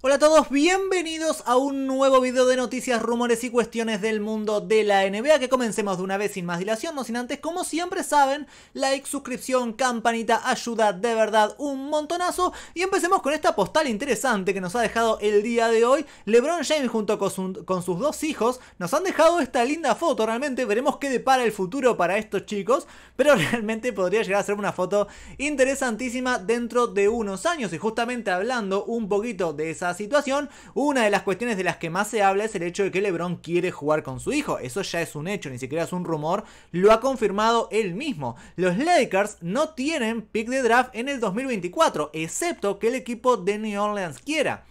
Hola a todos, bienvenidos a un nuevo video de noticias, rumores y cuestiones del mundo de la NBA que comencemos de una vez sin más dilación, no sin antes, como siempre saben, like, suscripción, campanita, ayuda de verdad un montonazo y empecemos con esta postal interesante que nos ha dejado el día de hoy, LeBron James junto con, con sus dos hijos nos han dejado esta linda foto, realmente veremos qué depara el futuro para estos chicos, pero realmente podría llegar a ser una foto interesantísima dentro de unos años y justamente hablando un poquito de esa situación, una de las cuestiones de las que más se habla es el hecho de que LeBron quiere jugar con su hijo. Eso ya es un hecho, ni siquiera es un rumor, lo ha confirmado él mismo. Los Lakers no tienen pick de draft en el 2024, excepto que el equipo de New Orleans quiera.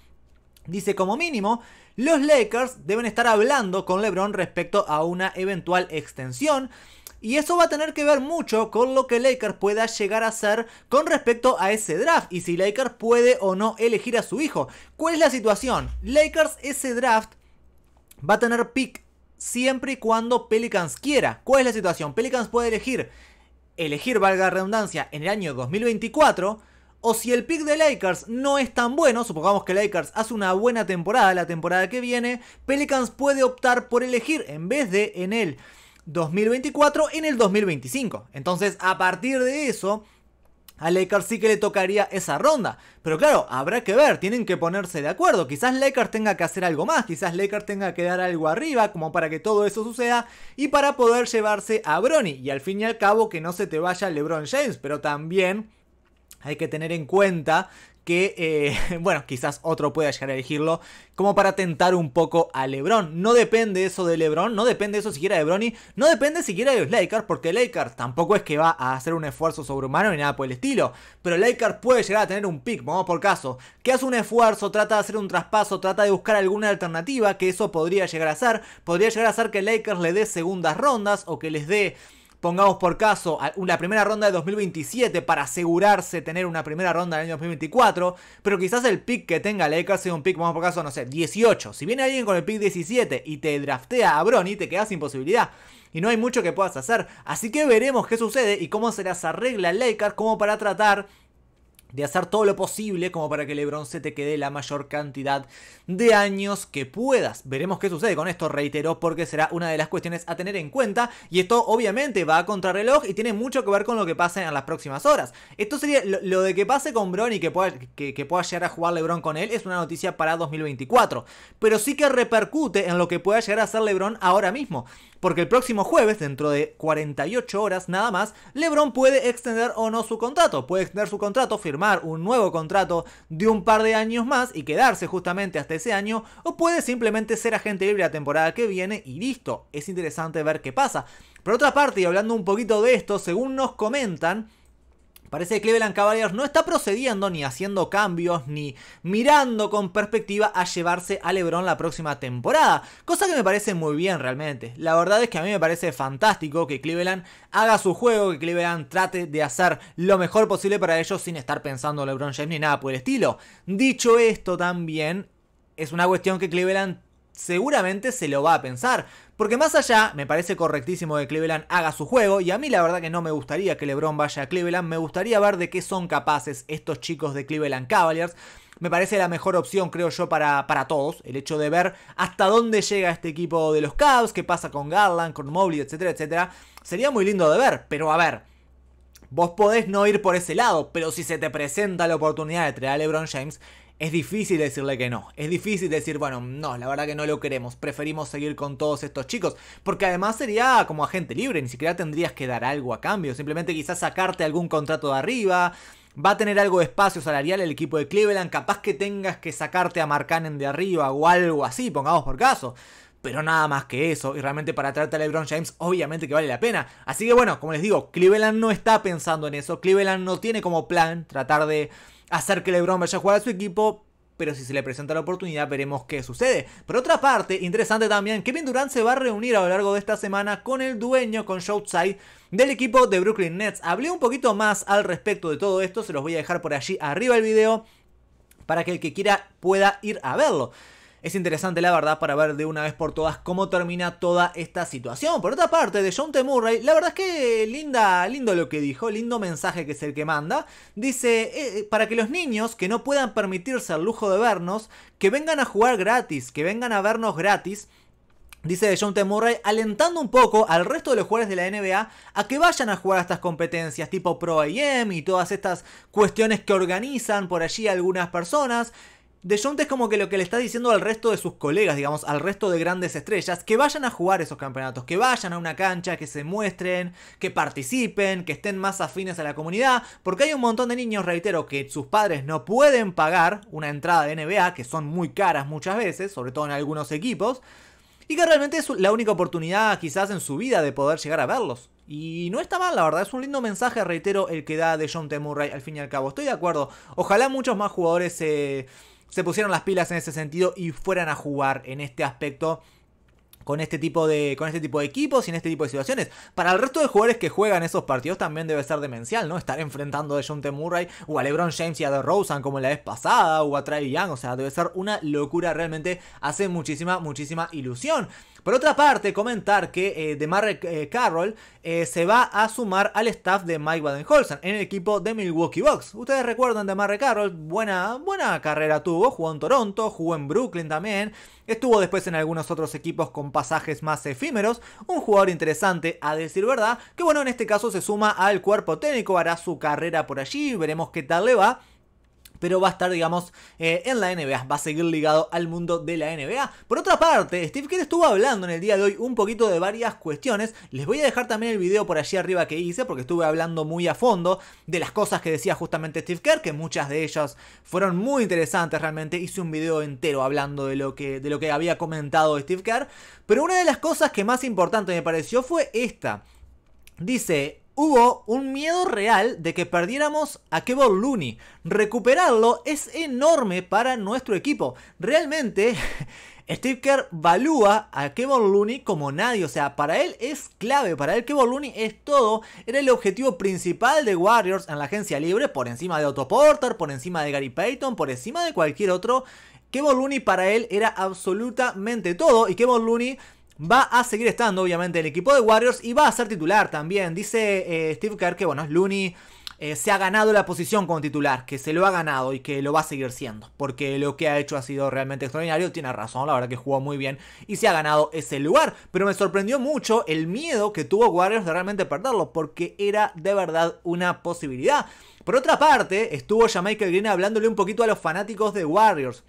Dice como mínimo, los Lakers deben estar hablando con LeBron respecto a una eventual extensión. Y eso va a tener que ver mucho con lo que Lakers pueda llegar a hacer con respecto a ese draft y si Lakers puede o no elegir a su hijo. ¿Cuál es la situación? Lakers ese draft va a tener pick siempre y cuando Pelicans quiera. ¿Cuál es la situación? Pelicans puede elegir, elegir valga redundancia, en el año 2024. O si el pick de Lakers no es tan bueno, supongamos que Lakers hace una buena temporada la temporada que viene, Pelicans puede optar por elegir en vez de en él 2024 en el 2025. Entonces, a partir de eso, a Lakers sí que le tocaría esa ronda. Pero claro, habrá que ver, tienen que ponerse de acuerdo. Quizás Lakers tenga que hacer algo más, quizás Lakers tenga que dar algo arriba, como para que todo eso suceda y para poder llevarse a Bronny. Y al fin y al cabo, que no se te vaya LeBron James, pero también hay que tener en cuenta que, eh, bueno, quizás otro pueda llegar a elegirlo como para tentar un poco a LeBron. No depende eso de LeBron, no depende eso siquiera de Bronny, no depende siquiera de los Lakers, porque Lakers tampoco es que va a hacer un esfuerzo sobrehumano ni nada por el estilo, pero Lakers puede llegar a tener un pick, vamos por caso, que hace un esfuerzo, trata de hacer un traspaso, trata de buscar alguna alternativa, que eso podría llegar a ser, podría llegar a ser que Lakers le dé segundas rondas o que les dé pongamos por caso, la primera ronda de 2027 para asegurarse tener una primera ronda en el año 2024, pero quizás el pick que tenga Lakers sea un pick, vamos por caso, no sé, 18. Si viene alguien con el pick 17 y te draftea a Bronny, te quedas sin posibilidad. Y no hay mucho que puedas hacer. Así que veremos qué sucede y cómo se las arregla el Lakers como para tratar de hacer todo lo posible como para que LeBron se te quede la mayor cantidad de años que puedas. Veremos qué sucede con esto, reitero, porque será una de las cuestiones a tener en cuenta y esto obviamente va a contrarreloj y tiene mucho que ver con lo que pase en las próximas horas. Esto sería lo, de que pase con Bron y que pueda, que pueda llegar a jugar LeBron con él es una noticia para 2024, pero sí que repercute en lo que pueda llegar a hacer LeBron ahora mismo, porque el próximo jueves, dentro de 48 horas nada más, LeBron puede extender o no su contrato. Puede extender su contrato, firmar un nuevo contrato de un par de años más y quedarse justamente hasta ese año. O puede simplemente ser agente libre la temporada que viene y listo. Es interesante ver qué pasa. Por otra parte, y hablando un poquito de esto, según nos comentan, Parece que Cleveland Cavaliers no está procediendo ni haciendo cambios ni mirando con perspectiva a llevarse a LeBron la próxima temporada, cosa que me parece muy bien realmente. La verdad es que a mí me parece fantástico que Cleveland haga su juego, que Cleveland trate de hacer lo mejor posible para ellos sin estar pensando en LeBron James ni nada por el estilo. Dicho esto también es una cuestión que Cleveland seguramente se lo va a pensar. Porque más allá, me parece correctísimo que Cleveland haga su juego y a mí la verdad que no me gustaría que LeBron vaya a Cleveland, me gustaría ver de qué son capaces estos chicos de Cleveland Cavaliers. Me parece la mejor opción, creo yo, para, para todos. El hecho de ver hasta dónde llega este equipo de los Cavs, qué pasa con Garland, con Mobley, etcétera, etcétera. Sería muy lindo de ver, pero a ver, Vos podés no ir por ese lado, pero si se te presenta la oportunidad de traer a LeBron James, es difícil decirle que no. Es difícil decir, bueno, no, la verdad que no lo queremos. Preferimos seguir con todos estos chicos. Porque además sería como agente libre, ni siquiera tendrías que dar algo a cambio. Simplemente quizás sacarte algún contrato de arriba. Va a tener algo de espacio salarial el equipo de Cleveland. Capaz que tengas que sacarte a Marcanen de arriba o algo así, pongamos por caso pero nada más que eso. Y realmente para tratar a LeBron James, obviamente que vale la pena. Así que bueno, como les digo, Cleveland no está pensando en eso. Cleveland no tiene como plan tratar de hacer que LeBron vaya a jugar a su equipo, pero si se le presenta la oportunidad veremos qué sucede. Por otra parte, interesante también, Kevin Durant se va a reunir a lo largo de esta semana con el dueño, con Showtime, del equipo de Brooklyn Nets. Hablé un poquito más al respecto de todo esto, se los voy a dejar por allí arriba el video para que el que quiera pueda ir a verlo. Es interesante, la verdad, para ver de una vez por todas cómo termina toda esta situación. Por otra parte, de John T. Murray, la verdad es que linda, lindo lo que dijo, lindo mensaje que es el que manda. Dice, eh, eh, para que los niños que no puedan permitirse el lujo de vernos, que vengan a jugar gratis, que vengan a vernos gratis. Dice John T. Murray, alentando un poco al resto de los jugadores de la NBA a que vayan a jugar a estas competencias tipo Pro AM y todas estas cuestiones que organizan por allí algunas personas. De es como que lo que le está diciendo al resto de sus colegas, digamos, al resto de grandes estrellas, que vayan a jugar esos campeonatos, que vayan a una cancha, que se muestren, que participen, que estén más afines a la comunidad, porque hay un montón de niños, reitero, que sus padres no pueden pagar una entrada de NBA, que son muy caras muchas veces, sobre todo en algunos equipos, y que realmente es la única oportunidad quizás en su vida de poder llegar a verlos. Y no está mal, la verdad, es un lindo mensaje, reitero, el que da de Murray al fin y al cabo. Estoy de acuerdo. Ojalá muchos más jugadores se se pusieron las pilas en ese sentido y fueran a jugar en este aspecto con este tipo de con este tipo de equipos y en este tipo de situaciones. Para el resto de jugadores que juegan esos partidos también debe ser demencial, ¿no? Estar enfrentando a John T. Murray o a LeBron James y a DeRozan como la vez pasada o a Trae Young, o sea, debe ser una locura realmente, hace muchísima muchísima ilusión. Por otra parte, comentar que eh, eh Carroll eh, se va a sumar al staff de Mike baden en el equipo de Milwaukee Bucks. Ustedes recuerdan DeMarre Carroll, buena, buena carrera tuvo, jugó en Toronto, jugó en Brooklyn también, estuvo después en algunos otros equipos con pasajes más efímeros. Un jugador interesante, a decir verdad, que bueno, en este caso se suma al cuerpo técnico, hará su carrera por allí, veremos qué tal le va pero va a estar, digamos, eh, en la NBA, va a seguir ligado al mundo de la NBA. Por otra parte, Steve Kerr estuvo hablando en el día de hoy un poquito de varias cuestiones. Les voy a dejar también el video por allí arriba que hice, porque estuve hablando muy a fondo de las cosas que decía justamente Steve Kerr, que muchas de ellas fueron muy interesantes realmente. Hice un video entero hablando de lo que, de lo que había comentado Steve Kerr. Pero una de las cosas que más importante me pareció fue esta. Dice, hubo un miedo real de que perdiéramos a Kevin Looney. Recuperarlo es enorme para nuestro equipo. Realmente, Steve Kerr valúa a Kevin Looney como nadie. O sea, para él es clave. Para él Kevin Looney es todo. Era el objetivo principal de Warriors en la agencia libre. Por encima de Otto Porter, por encima de Gary Payton, por encima de cualquier otro. Kevin Looney para él era absolutamente todo. Y Kevin Looney va a seguir estando obviamente en el equipo de Warriors y va a ser titular también. Dice eh, Steve Kerr que bueno, Looney eh, se ha ganado la posición como titular, que se lo ha ganado y que lo va a seguir siendo, porque lo que ha hecho ha sido realmente extraordinario, tiene razón, la verdad que jugó muy bien y se ha ganado ese lugar, pero me sorprendió mucho el miedo que tuvo Warriors de realmente perderlo, porque era de verdad una posibilidad. Por otra parte, estuvo Jamaica Green hablándole un poquito a los fanáticos de Warriors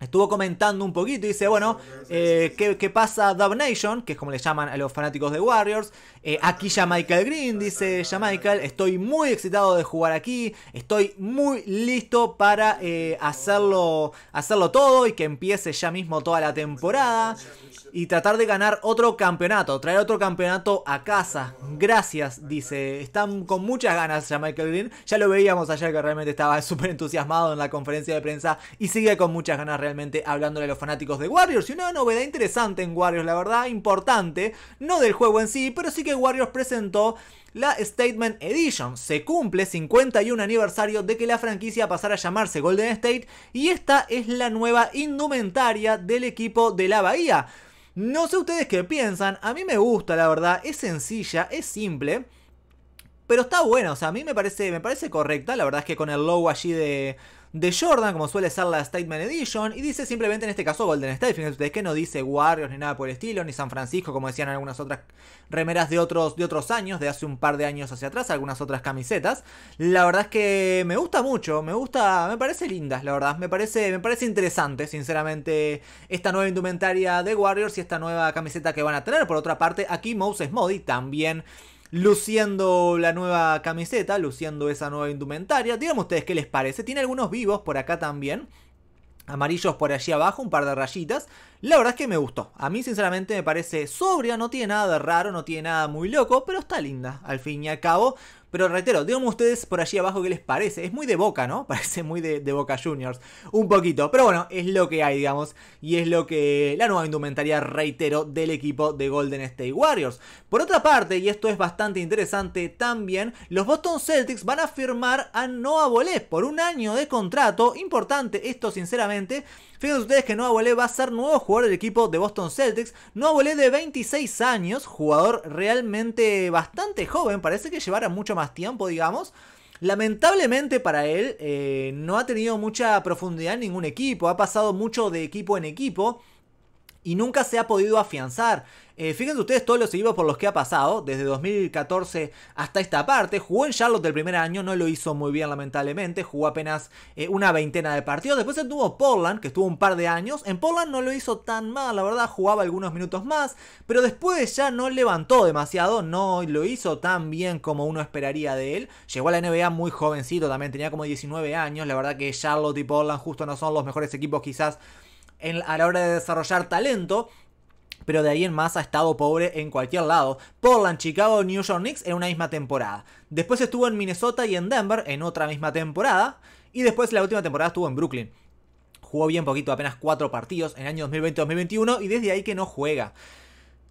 estuvo comentando un poquito y dice, bueno, eh, ¿qué, pasa Dub Nation? Que es como le llaman a los fanáticos de Warriors. Eh, aquí ya Michael Green, dice ya Michael, estoy muy excitado de jugar aquí, estoy muy listo para eh, hacerlo, hacerlo todo y que empiece ya mismo toda la temporada. Y tratar de ganar otro campeonato, traer otro campeonato a casa. Gracias, dice. Están con muchas ganas ya Michael Green. Ya lo veíamos ayer que realmente estaba súper entusiasmado en la conferencia de prensa y sigue con muchas ganas realmente hablándole a los fanáticos de Warriors. Y una novedad interesante en Warriors, la verdad, importante, no del juego en sí, pero sí que Warriors presentó la Statement Edition. Se cumple 51 aniversario de que la franquicia pasara a llamarse Golden State y esta es la nueva indumentaria del equipo de la Bahía. No sé ustedes qué piensan, a mí me gusta la verdad, es sencilla, es simple. Pero está buena, o sea, a mí me parece, me parece correcta, la verdad es que con el logo allí de, de Jordan, como suele ser la Statement Edition, y dice simplemente en este caso Golden State. Fíjense ustedes que no dice Warriors ni nada por el estilo, ni San Francisco, como decían algunas otras remeras de otros, de otros años, de hace un par de años hacia atrás, algunas otras camisetas. La verdad es que me gusta mucho, me gusta, me parece linda, la verdad, me parece, me parece interesante, sinceramente, esta nueva indumentaria de Warriors y esta nueva camiseta que van a tener. Por otra parte, aquí Moses Modi también luciendo la nueva camiseta, luciendo esa nueva indumentaria. Díganme ustedes qué les parece. Tiene algunos vivos por acá también. Amarillos por allí abajo, un par de rayitas. La verdad es que me gustó. A mí sinceramente me parece sobria, no tiene nada de raro, no tiene nada muy loco, pero está linda. Al fin y al cabo, pero reitero, díganme ustedes por allí abajo qué les parece. Es muy de boca, ¿no? Parece muy de, Boca Juniors. Un poquito. Pero bueno, es lo que hay, digamos. Y es lo que la nueva indumentaria, reitero, del equipo de Golden State Warriors. Por otra parte, y esto es bastante interesante también, los Boston Celtics van a firmar a Noah Bolés. por un año de contrato. Importante esto, sinceramente Fíjense ustedes que Noah Volé va a ser nuevo jugador del equipo de Boston Celtics. Noah Volé de 26 años, jugador realmente bastante joven, parece que llevara mucho más tiempo, digamos. Lamentablemente para él eh, no ha tenido mucha profundidad en ningún equipo, ha pasado mucho de equipo en equipo y nunca se ha podido afianzar. Eh, fíjense ustedes todos los equipos por los que ha pasado, desde 2014 hasta esta parte. Jugó en Charlotte el primer año, no lo hizo muy bien lamentablemente, jugó apenas eh, una veintena de partidos. Después se tuvo Portland, que estuvo un par de años. En Portland no lo hizo tan mal, la verdad, jugaba algunos minutos más, pero después ya no levantó demasiado, no lo hizo tan bien como uno esperaría de él. Llegó a la NBA muy jovencito también, tenía como 19 años, la verdad que Charlotte y Portland justo no son los mejores equipos quizás a la hora de desarrollar talento, pero de ahí en más ha estado pobre en cualquier lado. Portland, Chicago, New York Knicks en una misma temporada. Después estuvo en Minnesota y en Denver en otra misma temporada. Y después la última temporada estuvo en Brooklyn. Jugó bien poquito, apenas cuatro partidos en el año 2020-2021 y desde ahí que no juega.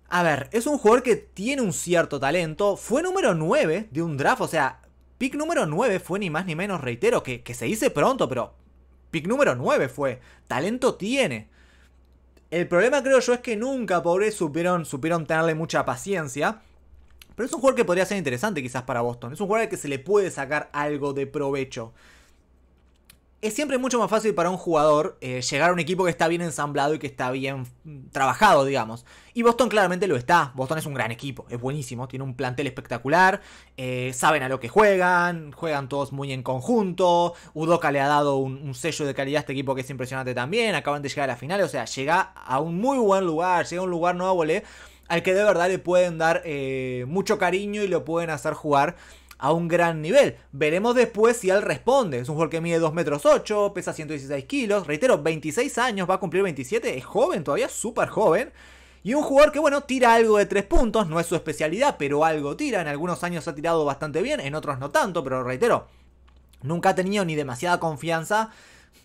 A ver, es un jugador que tiene un cierto talento. Fue número 9 de un draft, o sea, pick número 9 fue ni más ni menos, reitero, que, que se dice pronto, pero Pick número 9 fue. Talento tiene. El problema creo yo es que nunca, pobre, supieron, supieron tenerle mucha paciencia. Pero es un jugador que podría ser interesante quizás para Boston. Es un jugador al que se le puede sacar algo de provecho es siempre mucho más fácil para un jugador eh, llegar a un equipo que está bien ensamblado y que está bien mm, trabajado, digamos. Y Boston claramente lo está. Boston es un gran equipo, es buenísimo, tiene un plantel espectacular, eh, saben a lo que juegan, juegan todos muy en conjunto. Udoka le ha dado un, sello de calidad a este equipo que es impresionante también. Acaban de llegar a la final, o sea, llega a un muy buen lugar, llega a un lugar nuevo, ¿eh? al que de verdad le pueden dar eh, mucho cariño y lo pueden hacer jugar a un gran nivel. Veremos después si él responde. Es un jugador que mide 2 metros 8, pesa 116 kilos, reitero, 26 años, va a cumplir 27, es joven todavía, súper joven. Y un jugador que, bueno, tira algo de 3 puntos, no es su especialidad, pero algo tira. En algunos años ha tirado bastante bien, en otros no tanto, pero reitero, nunca ha tenido ni demasiada confianza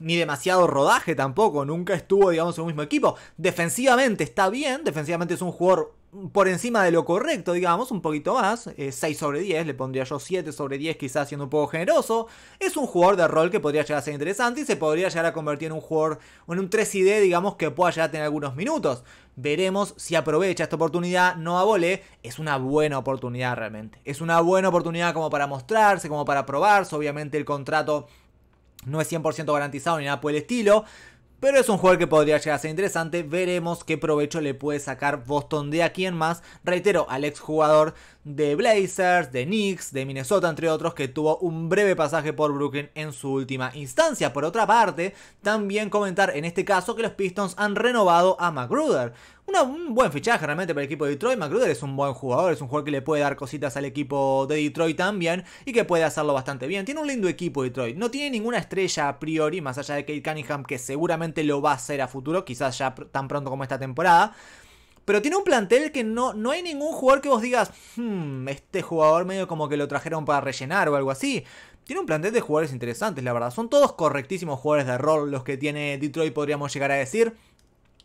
ni demasiado rodaje tampoco, nunca estuvo, digamos, en un mismo equipo. Defensivamente está bien, defensivamente es un jugador por encima de lo correcto, digamos, un poquito más, 6 eh, sobre 10, le pondría yo 7 sobre 10, quizás siendo un poco generoso. Es un jugador de rol que podría llegar a ser interesante y se podría llegar a convertir en un jugador, en un 3 d digamos, que pueda llegar a tener algunos minutos. Veremos si aprovecha esta oportunidad, no abole. Es una buena oportunidad realmente. Es una buena oportunidad como para mostrarse, como para probarse. Obviamente el contrato no es 100% garantizado ni nada por el estilo. Pero es un jugador que podría llegar a ser interesante. Veremos qué provecho le puede sacar Boston de aquí en más. Reitero, al exjugador de Blazers, de Knicks, de Minnesota, entre otros, que tuvo un breve pasaje por Brooklyn en su última instancia. Por otra parte, también comentar en este caso que los Pistons han renovado a Magruder un buen fichaje realmente para el equipo de Detroit. Magruder es un buen jugador, es un jugador que le puede dar cositas al equipo de Detroit también y que puede hacerlo bastante bien. Tiene un lindo equipo Detroit, no tiene ninguna estrella a priori, más allá de Kate Cunningham, que seguramente lo va a hacer a futuro, quizás ya tan pronto como esta temporada. Pero tiene un plantel que no, no hay ningún jugador que vos digas, hmm, este jugador medio como que lo trajeron para rellenar o algo así. Tiene un plantel de jugadores interesantes, la verdad. Son todos correctísimos jugadores de rol los que tiene Detroit, podríamos llegar a decir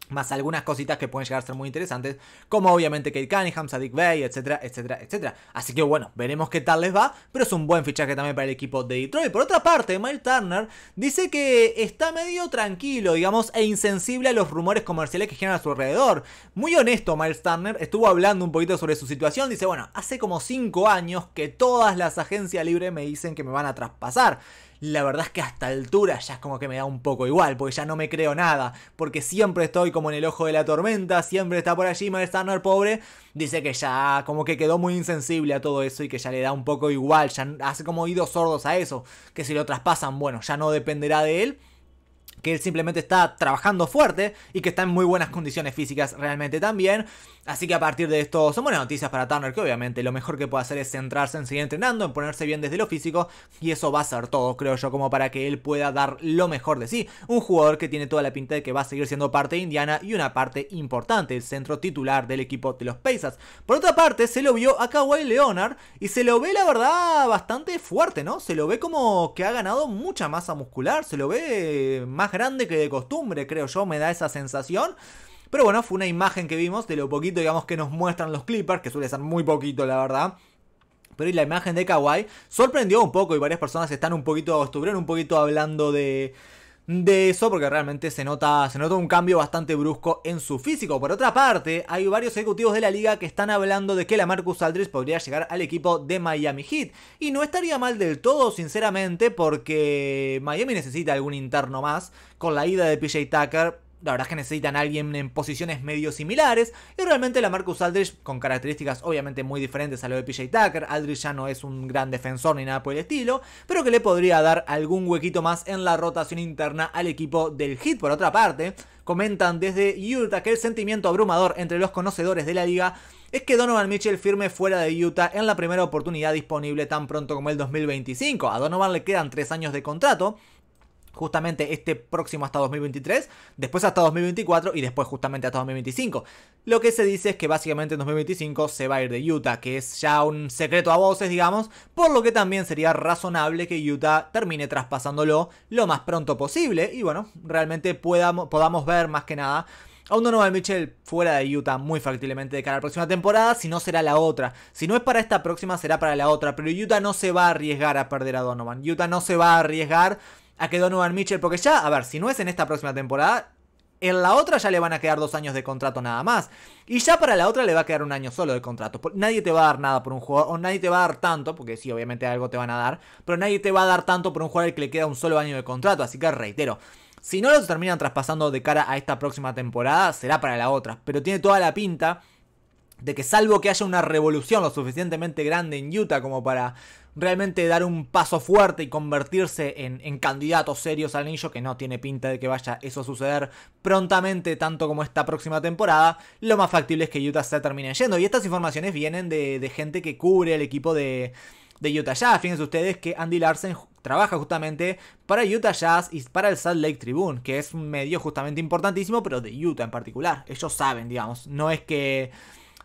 más algunas cositas que pueden llegar a ser muy interesantes, como obviamente Kate Cunningham, Sadik Bay, etcétera, etcétera, etcétera. Así que bueno, veremos qué tal les va, pero es un buen fichaje también para el equipo de Detroit. Por otra parte, Miles Turner dice que está medio tranquilo, digamos, e insensible a los rumores comerciales que generan a su alrededor. Muy honesto, Miles Turner estuvo hablando un poquito sobre su situación, dice, bueno, hace como 5 años que todas las agencias libres me dicen que me van a traspasar la verdad es que hasta altura ya es como que me da un poco igual, porque ya no me creo nada, porque siempre estoy como en el ojo de la tormenta, siempre está por allí malestando el pobre, dice que ya como que quedó muy insensible a todo eso y que ya le da un poco igual, ya hace como oídos sordos a eso, que si lo traspasan, bueno, ya no dependerá de él, que él simplemente está trabajando fuerte y que está en muy buenas condiciones físicas realmente también. Así que a partir de esto son buenas noticias para Turner, que obviamente lo mejor que puede hacer es centrarse en seguir entrenando, en ponerse bien desde lo físico, y eso va a ser todo, creo yo, como para que él pueda dar lo mejor de sí. Un jugador que tiene toda la pinta de que va a seguir siendo parte Indiana y una parte importante, el centro titular del equipo de los Pacers. Por otra parte, se lo vio a Kawhi Leonard y se lo ve, la verdad, bastante fuerte, ¿no? Se lo ve como que ha ganado mucha masa muscular, se lo ve más grande que de costumbre, creo yo, me da esa sensación. Pero bueno, fue una imagen que vimos de lo poquito, digamos, que nos muestran los Clippers, que suele ser muy poquito, la verdad pero y la imagen de Kawaii sorprendió un poco y varias personas están un poquito, acostumbradas, un poquito hablando de, de eso porque realmente se nota, se nota un cambio bastante brusco en su físico. Por otra parte, hay varios ejecutivos de la liga que están hablando de que la Marcus Aldridge podría llegar al equipo de Miami Heat. Y no estaría mal del todo, sinceramente, porque Miami necesita algún interno más. Con la ida de PJ Tucker, la verdad es que necesitan a alguien en posiciones medio similares. Y realmente la Marcus Aldridge, con características obviamente muy diferentes a lo de PJ Tucker, Aldridge ya no es un gran defensor ni nada por el estilo, pero que le podría dar algún huequito más en la rotación interna al equipo del Hit. Por otra parte, comentan desde Utah que el sentimiento abrumador entre los conocedores de la liga es que Donovan Mitchell firme fuera de Utah en la primera oportunidad disponible tan pronto como el 2025. A Donovan le quedan tres años de contrato, justamente este próximo hasta 2023, después hasta 2024 y después justamente hasta 2025. Lo que se dice es que básicamente en 2025 se va a ir de Utah, que es ya un secreto a voces, digamos, por lo que también sería razonable que Utah termine traspasándolo lo más pronto posible y bueno, realmente podamos, podamos ver más que nada a un Donovan Mitchell fuera de Utah muy factiblemente de cara a la próxima temporada, si no será la otra. Si no es para esta próxima, será para la otra. Pero Utah no se va a arriesgar a perder a Donovan. Utah no se va a arriesgar a que Donovan Mitchell, porque ya, a ver, si no es en esta próxima temporada, en la otra ya le van a quedar dos años de contrato nada más. Y ya para la otra le va a quedar un año solo de contrato. Nadie te va a dar nada por un jugador, o nadie te va a dar tanto, porque sí, obviamente algo te van a dar, pero nadie te va a dar tanto por un jugador que le queda un solo año de contrato. Así que reitero, si no lo terminan traspasando de cara a esta próxima temporada, será para la otra. Pero tiene toda la pinta de que salvo que haya una revolución lo suficientemente grande en Utah como para realmente dar un paso fuerte y convertirse en, candidatos serios al anillo, que no tiene pinta de que vaya eso a suceder prontamente, tanto como esta próxima temporada, lo más factible es que Utah se termine yendo. Y estas informaciones vienen de, gente que cubre el equipo de, de Utah Jazz. Fíjense ustedes que Andy Larsen trabaja justamente para Utah Jazz y para el Salt Lake Tribune, que es un medio justamente importantísimo, pero de Utah en particular. Ellos saben, digamos, no es que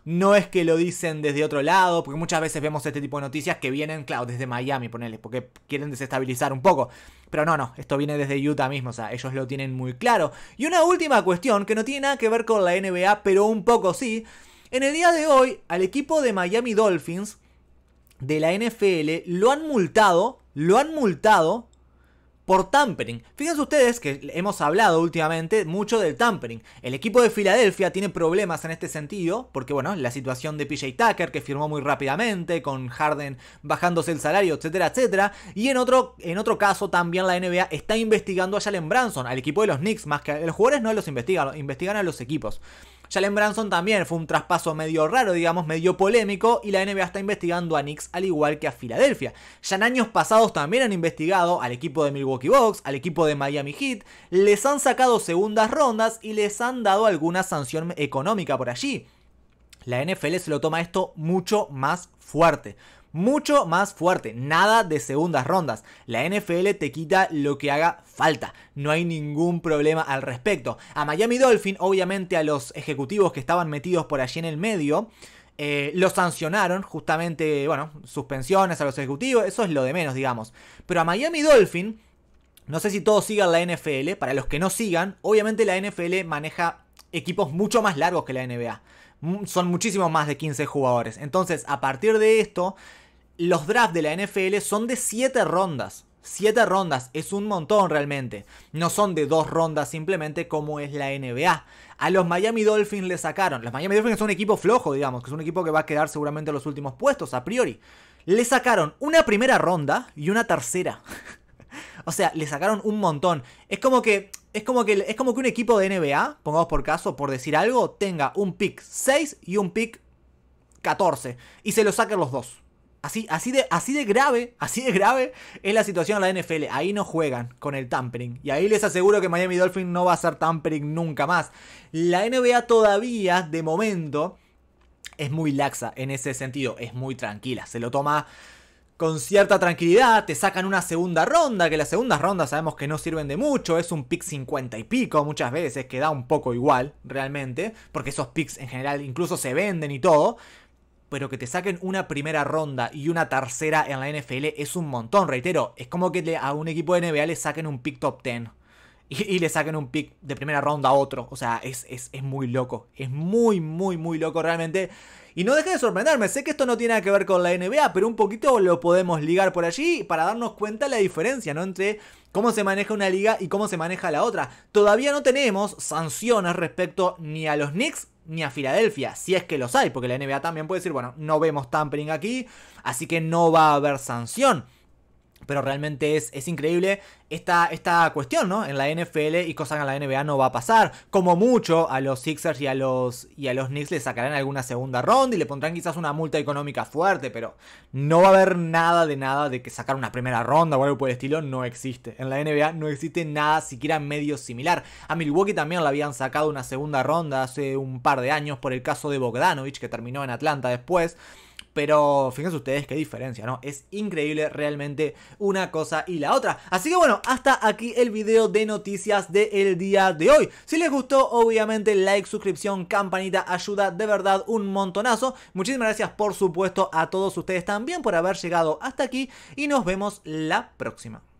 no es que lo dicen desde otro lado, porque muchas veces vemos este tipo de noticias que vienen, claro, desde Miami, ponele, porque quieren desestabilizar un poco. Pero no, no, esto viene desde Utah mismo, o sea, ellos lo tienen muy claro. Y una última cuestión que no tiene nada que ver con la NBA, pero un poco sí. En el día de hoy, al equipo de Miami Dolphins de la NFL lo han multado, lo han multado por tampering. Fíjense ustedes que hemos hablado últimamente mucho del tampering. El equipo de Filadelfia tiene problemas en este sentido, porque bueno, la situación de PJ Tucker que firmó muy rápidamente, con Harden bajándose el salario, etcétera, etcétera. Y en otro, en otro caso también la NBA está investigando a Jalen Branson, al equipo de los Knicks, más que a los jugadores no los investigan, investigan a los equipos. Jalen Branson también fue un traspaso medio raro, digamos, medio polémico, y la NBA está investigando a Knicks al igual que a Filadelfia. Ya en años pasados también han investigado al equipo de Milwaukee Bucks, al equipo de Miami Heat, les han sacado segundas rondas y les han dado alguna sanción económica por allí. La NFL se lo toma esto mucho más fuerte mucho más fuerte. Nada de segundas rondas. La NFL te quita lo que haga falta. No hay ningún problema al respecto. A Miami Dolphin, obviamente a los ejecutivos que estaban metidos por allí en el medio, eh, Lo los sancionaron, justamente, bueno, suspensiones a los ejecutivos, eso es lo de menos, digamos. Pero a Miami Dolphin, no sé si todos sigan la NFL, para los que no sigan, obviamente la NFL maneja equipos mucho más largos que la NBA. Son muchísimos más de 15 jugadores. Entonces, a partir de esto, los drafts de la NFL son de 7 rondas. 7 rondas es un montón realmente. No son de 2 rondas simplemente como es la NBA. A los Miami Dolphins le sacaron. Los Miami Dolphins son un equipo flojo, digamos, que es un equipo que va a quedar seguramente en los últimos puestos, a priori. Le sacaron una primera ronda y una tercera. o sea, le sacaron un montón. Es como que. Es como, que, es como que un equipo de NBA, pongamos por caso, por decir algo, tenga un pick 6 y un pick 14. Y se lo saquen los dos. Así, de, así de grave, así de grave es la situación a la NFL. Ahí no juegan con el tampering. Y ahí les aseguro que Miami Dolphin no va a hacer tampering nunca más. La NBA todavía, de momento, es muy laxa en ese sentido. Es muy tranquila. Se lo toma con cierta tranquilidad. Te sacan una segunda ronda, que las segundas rondas sabemos que no sirven de mucho. Es un pick 50 y pico muchas veces, que da un poco igual realmente. Porque esos picks en general incluso se venden y todo pero que te saquen una primera ronda y una tercera en la NFL es un montón, reitero. Es como que a un equipo de NBA le saquen un pick top 10 y, le saquen un pick de primera ronda a otro. O sea, es, es, muy loco. Es muy, muy, muy loco realmente. Y no deje de sorprenderme, sé que esto no tiene nada que ver con la NBA, pero un poquito lo podemos ligar por allí para darnos cuenta la diferencia, ¿no? Entre cómo se maneja una liga y cómo se maneja la otra. Todavía no tenemos sanciones respecto ni a los Knicks ni a Filadelfia, si es que los hay, porque la NBA también puede decir, bueno, no vemos tampering aquí, así que no va a haber sanción. Pero realmente es, es increíble esta, esta, cuestión, ¿no? En la NFL y cosas en la NBA no va a pasar. Como mucho, a los Sixers y a los, y a los Knicks le sacarán alguna segunda ronda y le pondrán quizás una multa económica fuerte, pero no va a haber nada de nada de que sacar una primera ronda o algo por el estilo. No existe. En la NBA no existe nada siquiera medio similar. A Milwaukee también le habían sacado una segunda ronda hace un par de años por el caso de Bogdanovich, que terminó en Atlanta después. Pero fíjense ustedes qué diferencia, ¿no? Es increíble realmente una cosa y la otra. Así que bueno, hasta aquí el video de noticias del día de hoy. Si les gustó, obviamente like, suscripción, campanita, ayuda de verdad un montonazo. Muchísimas gracias por supuesto a todos ustedes también por haber llegado hasta aquí y nos vemos la próxima.